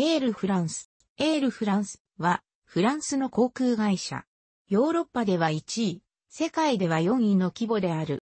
エールフランス。エールフランスは、フランスの航空会社。ヨーロッパでは1位、世界では4位の規模である。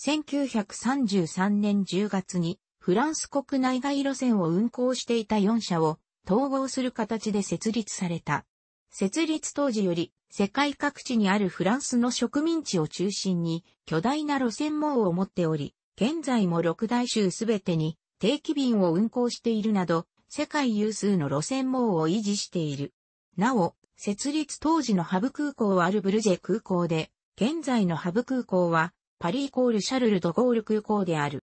1933年10月に、フランス国内外路線を運行していた4社を統合する形で設立された。設立当時より世界各地にあるフランスの植民地を中心に巨大な路線網を持っており、現在も6大州すべてに定期便を運行しているなど世界有数の路線網を維持している。なお、設立当時のハブ空港はアルブルジェ空港で、現在のハブ空港は、パリイコールシャルル・ドゴール空港である。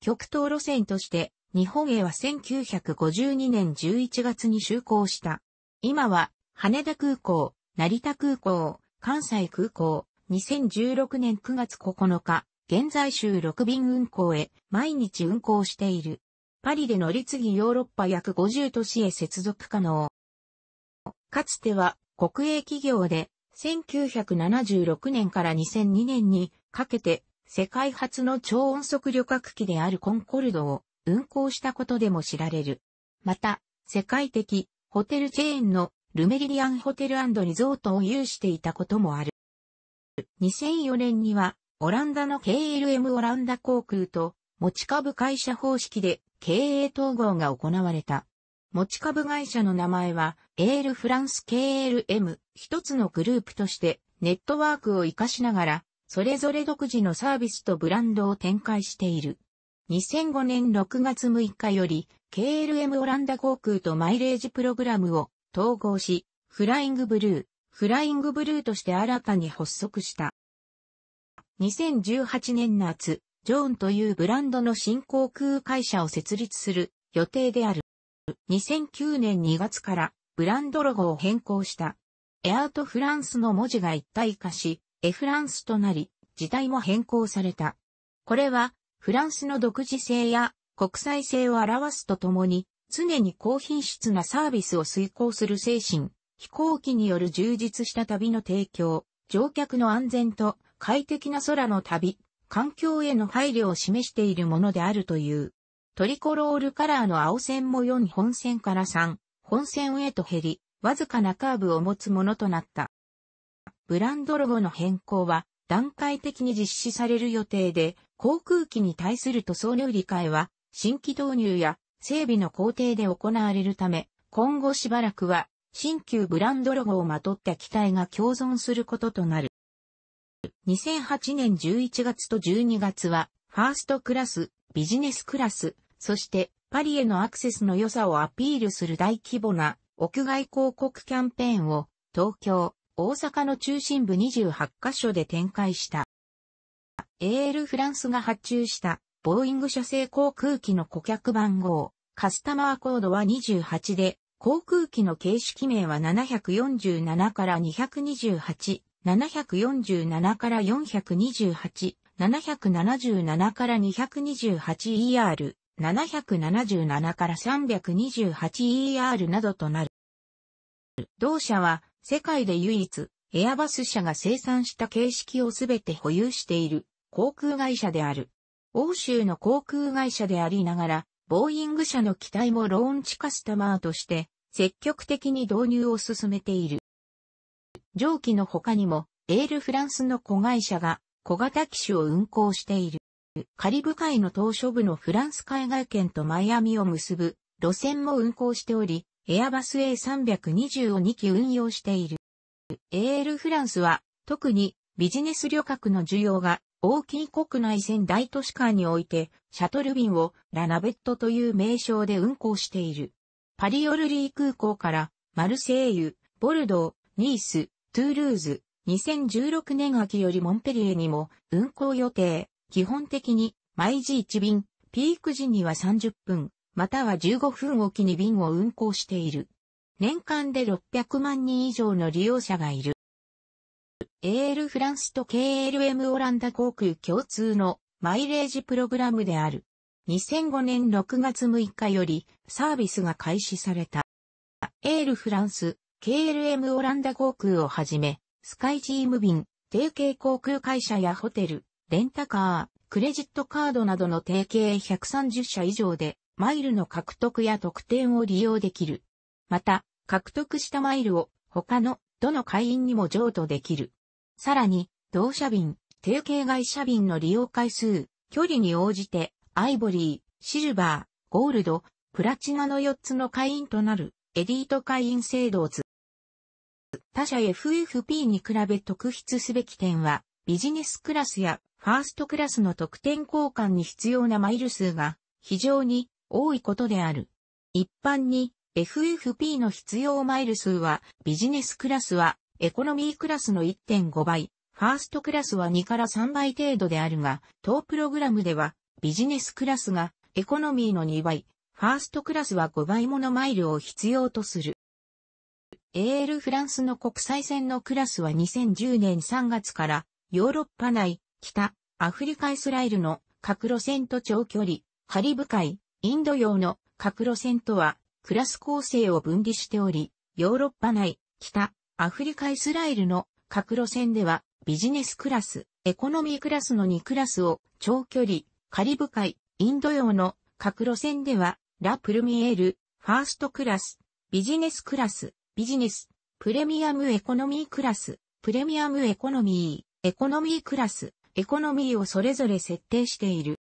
極東路線として、日本へは1952年11月に就航した。今は、羽田空港、成田空港、関西空港、2016年9月9日、現在週6便運航へ毎日運航している。パリで乗り継ぎヨーロッパ約50都市へ接続可能。かつては国営企業で1976年から2002年にかけて世界初の超音速旅客機であるコンコルドを運行したことでも知られる。また、世界的ホテルチェーンのルメリリアンホテルリゾートを有していたこともある。2004年にはオランダの KLM オランダ航空と持ち株会社方式で経営統合が行われた。持ち株会社の名前は、エールフランス KLM 一つのグループとして、ネットワークを活かしながら、それぞれ独自のサービスとブランドを展開している。2005年6月6日より、KLM オランダ航空とマイレージプログラムを統合し、フライングブルー、フライングブルーとして新たに発足した。2018年夏、ジョーンというブランドの新航空会社を設立する予定である。2009年2月からブランドロゴを変更した。エアートフランスの文字が一体化し、エフランスとなり、時代も変更された。これは、フランスの独自性や国際性を表すとともに、常に高品質なサービスを遂行する精神、飛行機による充実した旅の提供、乗客の安全と快適な空の旅環境への配慮を示しているものであるという。トリコロールカラーの青線も4本線から3本線へと減り、わずかなカーブを持つものとなった。ブランドロゴの変更は段階的に実施される予定で、航空機に対する塗装の売り替えは新規導入や整備の工程で行われるため、今後しばらくは新旧ブランドロゴをまとった機体が共存することとなる。2008年11月と12月は、ファーストクラス、ビジネスクラス、そしてパリへのアクセスの良さをアピールする大規模な屋外広告キャンペーンを東京、大阪の中心部28カ所で展開した。AL フランスが発注したボーイング社製航空機の顧客番号、カスタマーコードは28で、航空機の形式名は747から228、747から428、777から 228ER、777から 328ER などとなる。同社は世界で唯一、エアバス社が生産した形式をすべて保有している航空会社である。欧州の航空会社でありながら、ボーイング社の機体もローンチカスタマーとして積極的に導入を進めている。蒸気の他にも、エールフランスの子会社が小型機種を運航している。カリブ海の島嶼部のフランス海外圏とマイアミを結ぶ路線も運航しており、エアバス A320 を2機運用している。エールフランスは特にビジネス旅客の需要が大きい国内線大都市間においてシャトル便をラナベットという名称で運航している。パリオルリー空港からマルセイユ、ボルドー、ニース、トゥールーズ、2016年秋よりモンペリエにも運行予定。基本的に毎時1便、ピーク時には30分、または15分おきに便を運行している。年間で600万人以上の利用者がいる。AL フランスと KLM オランダ航空共通のマイレージプログラムである。2005年6月6日よりサービスが開始された。エールフランス、KLM オランダ航空をはじめ、スカイチーム便、提携航空会社やホテル、レンタカー、クレジットカードなどの提携130社以上で、マイルの獲得や特典を利用できる。また、獲得したマイルを他のどの会員にも譲渡できる。さらに、同社便、提携会社便の利用回数、距離に応じて、アイボリー、シルバー、ゴールド、プラチナの4つの会員となるエリート会員制度を他社 FFP に比べ特筆すべき点は、ビジネスクラスやファーストクラスの特典交換に必要なマイル数が非常に多いことである。一般に FFP の必要マイル数はビジネスクラスはエコノミークラスの1.5倍、ファーストクラスは2から3倍程度であるが、当プログラムではビジネスクラスがエコノミーの2倍、ファーストクラスは5倍ものマイルを必要とする。AL フランスの国際線のクラスは2010年3月からヨーロッパ内、北、アフリカイスラエルの各路線と長距離、カリブ海、インド洋の各路線とはクラス構成を分離しており、ヨーロッパ内、北、アフリカイスラエルの各路線ではビジネスクラス、エコノミークラスの2クラスを長距離、カリブ海、インド洋の各路線ではラ・プルミエール、ファーストクラス、ビジネスクラス、ビジネス、プレミアムエコノミークラス、プレミアムエコノミー、エコノミークラス、エコノミーをそれぞれ設定している。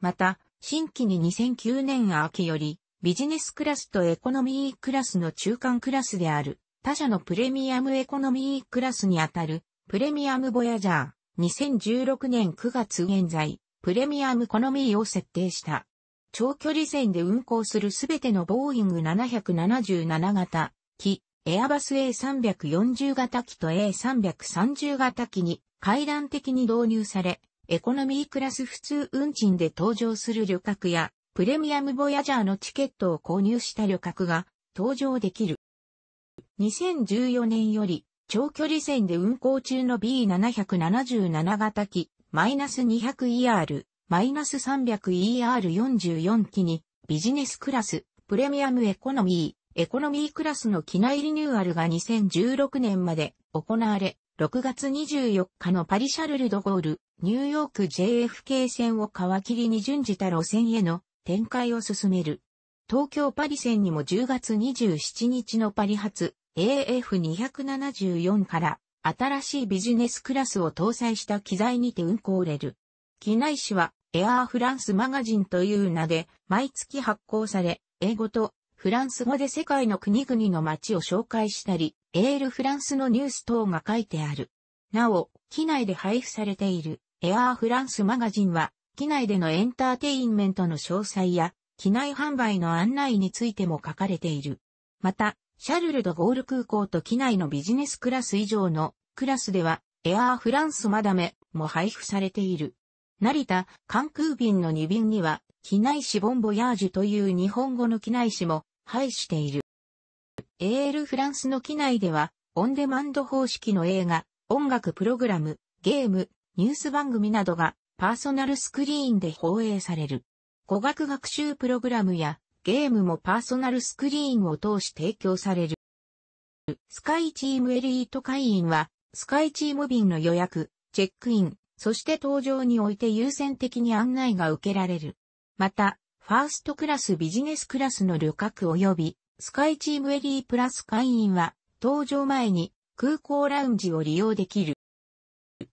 また、新規に2009年秋より、ビジネスクラスとエコノミークラスの中間クラスである、他社のプレミアムエコノミークラスにあたる、プレミアムボヤジャー、2016年9月現在、プレミアムコノミーを設定した。長距離線で運行するすべてのボーイング777型、機、エアバス A340 型機と A330 型機に階段的に導入され、エコノミークラス普通運賃で登場する旅客や、プレミアムボヤジャーのチケットを購入した旅客が登場できる。2014年より長距離線で運行中の B777 型機、マイナス 200ER、マイナス 300ER44 機にビジネスクラス、プレミアムエコノミー、エコノミークラスの機内リニューアルが2016年まで行われ、6月24日のパリシャルルドゴール、ニューヨーク JFK 線を皮切りに準じた路線への展開を進める。東京パリ線にも10月27日のパリ発 AF274 から新しいビジネスクラスを搭載した機材にて運行れる。機内紙はエアーフランスマガジンという名で毎月発行され、英語とフランス語で世界の国々の街を紹介したり、エールフランスのニュース等が書いてある。なお、機内で配布されているエアーフランスマガジンは、機内でのエンターテインメントの詳細や、機内販売の案内についても書かれている。また、シャルル・ド・ゴール空港と機内のビジネスクラス以上のクラスでは、エアーフランスマダメも配布されている。成田、関空便の2便には、機内誌ボンボヤージュという日本語の機内誌も廃している。AL フランスの機内では、オンデマンド方式の映画、音楽プログラム、ゲーム、ニュース番組などがパーソナルスクリーンで放映される。語学学習プログラムやゲームもパーソナルスクリーンを通し提供される。スカイチームエリート会員は、スカイチーム便の予約、チェックイン、そして搭乗において優先的に案内が受けられる。また、ファーストクラスビジネスクラスの旅客及び、スカイチームエリープラス会員は、搭乗前に空港ラウンジを利用できる。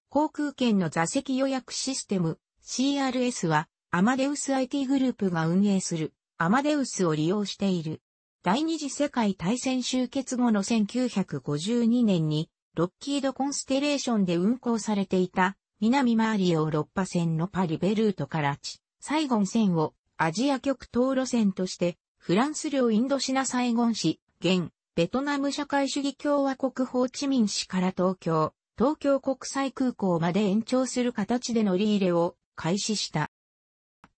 航空券の座席予約システム CRS は、アマデウス IT グループが運営するアマデウスを利用している。第二次世界大戦終結後の1952年にロッキードコンステレーションで運行されていた南マーリオロッパ線のパリベルートから地サイゴン線をアジア極東路線として、フランス領インドシナサイゴン市、現、ベトナム社会主義共和国ホーチミン市から東京、東京国際空港まで延長する形で乗り入れを開始した。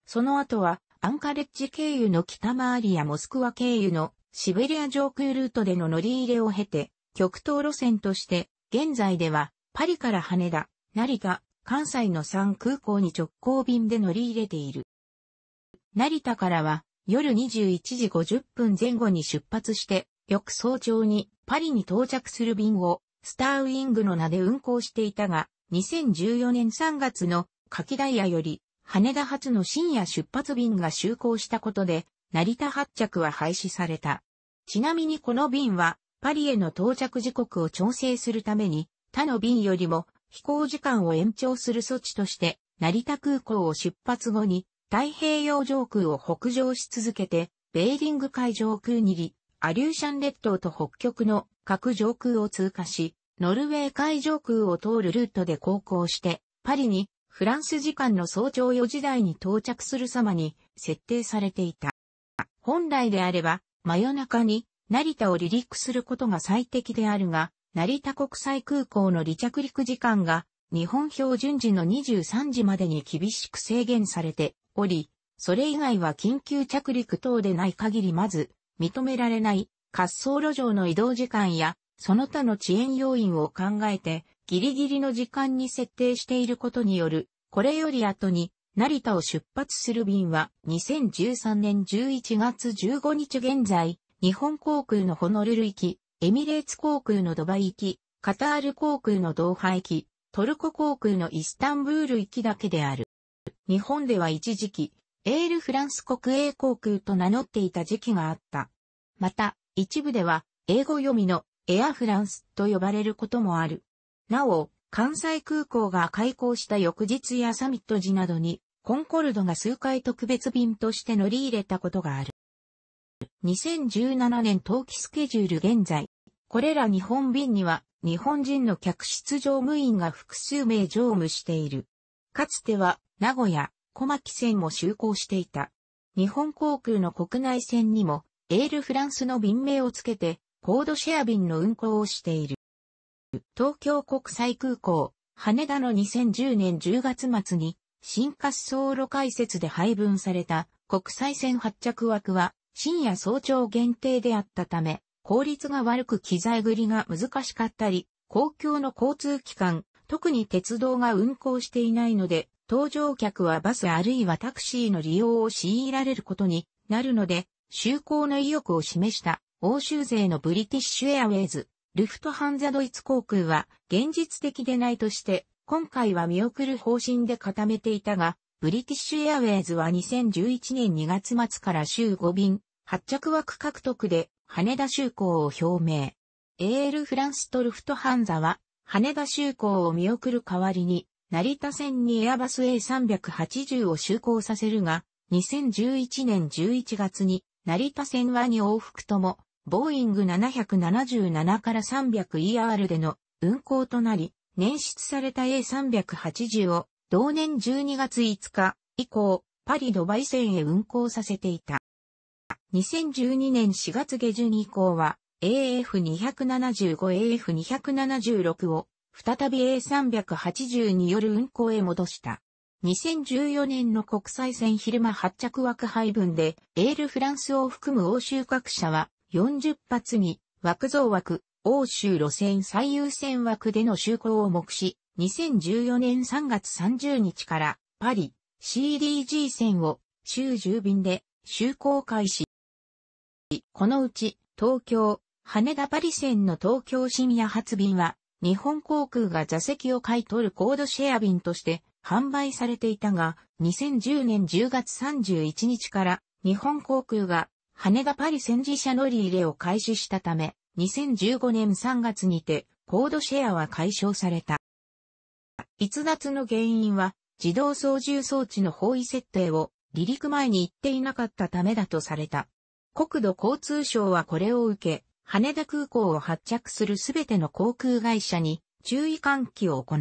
その後は、アンカレッジ経由の北回りやモスクワ経由のシベリア上空ルートでの乗り入れを経て、極東路線として、現在では、パリから羽田、成田、関西の3空港に直行便で乗り入れている。成田からは夜21時50分前後に出発して、翌早朝にパリに到着する便をスターウィングの名で運行していたが、2014年3月の柿ダイヤより羽田発の深夜出発便が就航したことで、成田発着は廃止された。ちなみにこの便はパリへの到着時刻を調整するために他の便よりも飛行時間を延長する措置として、成田空港を出発後に、太平洋上空を北上し続けて、ベーリング海上空にり、アリューシャン列島と北極の各上空を通過し、ノルウェー海上空を通るルートで航行して、パリにフランス時間の早朝4時台に到着する様に設定されていた。本来であれば、真夜中に成田を離陸することが最適であるが、成田国際空港の離着陸時間が日本標準時の23時までに厳しく制限されており、それ以外は緊急着陸等でない限りまず認められない滑走路上の移動時間やその他の遅延要因を考えてギリギリの時間に設定していることによる、これより後に成田を出発する便は2013年11月15日現在、日本航空のホノルル行き、エミレーツ航空のドバイ行き、カタール航空のドーハ行き、トルコ航空のイスタンブール行きだけである。日本では一時期、エールフランス国営航空と名乗っていた時期があった。また、一部では、英語読みのエアフランスと呼ばれることもある。なお、関西空港が開港した翌日やサミット時などに、コンコルドが数回特別便として乗り入れたことがある。2017年冬季スケジュール現在、これら日本便には日本人の客室乗務員が複数名乗務している。かつては名古屋、小牧線も就航していた。日本航空の国内線にもエールフランスの便名をつけてコードシェア便の運航をしている。東京国際空港、羽田の2010年10月末に新滑走路開設で配分された国際線発着枠は深夜早朝限定であったため、効率が悪く機材繰りが難しかったり、公共の交通機関、特に鉄道が運行していないので、搭乗客はバスあるいはタクシーの利用を強いられることになるので、就航の意欲を示した欧州勢のブリティッシュエアウェイズ、ルフトハンザドイツ航空は現実的でないとして、今回は見送る方針で固めていたが、ブリティッシュエアウェイズは2011年2月末から週5便、発着枠獲得で羽田就航を表明。エールフランストルフトハンザは、羽田就航を見送る代わりに、成田線にエアバス A380 を就航させるが、2011年11月に、成田線は2往復とも、ボーイング777から 300ER での運行となり、捻出された A380 を同年12月5日以降、パリ・ドバイ線へ運航させていた。2012年4月下旬以降は AF275AF276 を再び A380 による運行へ戻した。2014年の国際線昼間発着枠配分で、エールフランスを含む欧州各社は40発に枠増枠、欧州路線最優先枠での就航を目し、2014年3月30日からパリ CDG 線を週10便で就航開始。このうち、東京、羽田パリ線の東京深夜発便は、日本航空が座席を買い取るコードシェア便として販売されていたが、2010年10月31日から日本航空が羽田パリ戦自社乗り入れを開始したため、2015年3月にてコードシェアは解消された。逸脱の原因は自動操縦装置の方位設定を離陸前に行っていなかったためだとされた。国土交通省はこれを受け、羽田空港を発着するすべての航空会社に注意喚起を行う。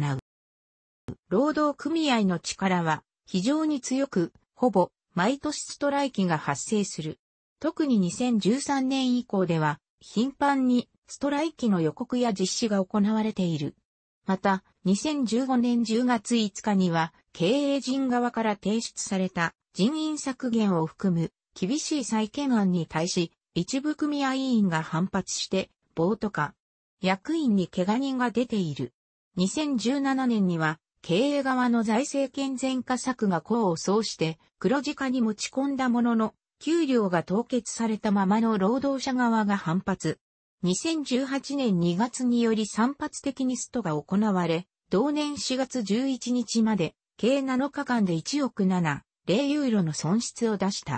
労働組合の力は非常に強く、ほぼ毎年ストライキが発生する。特に2013年以降では頻繁にストライキの予告や実施が行われている。また、2015年10月5日には経営陣側から提出された人員削減を含む厳しい再建案に対し、一部組合委員が反発して、暴徒化。役員に怪我人が出ている。2017年には、経営側の財政健全化策が功を奏して、黒字化に持ち込んだものの、給料が凍結されたままの労働者側が反発。2018年2月により散発的にストが行われ、同年4月11日まで、計7日間で1億7、0ユーロの損失を出した。